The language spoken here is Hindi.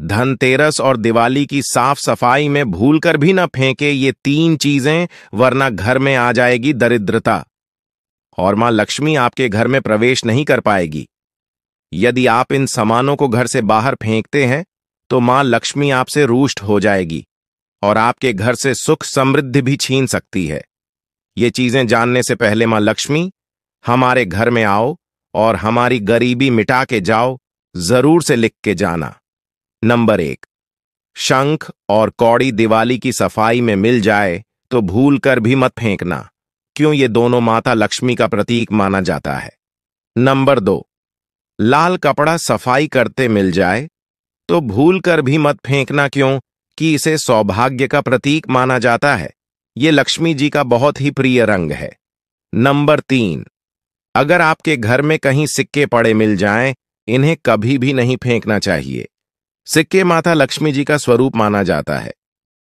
धनतेरस और दिवाली की साफ सफाई में भूल कर भी न फेंके ये तीन चीजें वरना घर में आ जाएगी दरिद्रता और मां लक्ष्मी आपके घर में प्रवेश नहीं कर पाएगी यदि आप इन सामानों को घर से बाहर फेंकते हैं तो मां लक्ष्मी आपसे रूष्ट हो जाएगी और आपके घर से सुख समृद्धि भी छीन सकती है ये चीजें जानने से पहले मां लक्ष्मी हमारे घर में आओ और हमारी गरीबी मिटा के जाओ जरूर से लिख के जाना नंबर एक शंख और कौड़ी दिवाली की सफाई में मिल जाए तो भूल कर भी मत फेंकना क्यों ये दोनों माता लक्ष्मी का प्रतीक माना जाता है नंबर दो लाल कपड़ा सफाई करते मिल जाए तो भूल कर भी मत फेंकना क्यों कि इसे सौभाग्य का प्रतीक माना जाता है ये लक्ष्मी जी का बहुत ही प्रिय रंग है नंबर तीन अगर आपके घर में कहीं सिक्के पड़े मिल जाएं, इन्हें कभी भी नहीं फेंकना चाहिए सिक्के माता लक्ष्मी जी का स्वरूप माना जाता है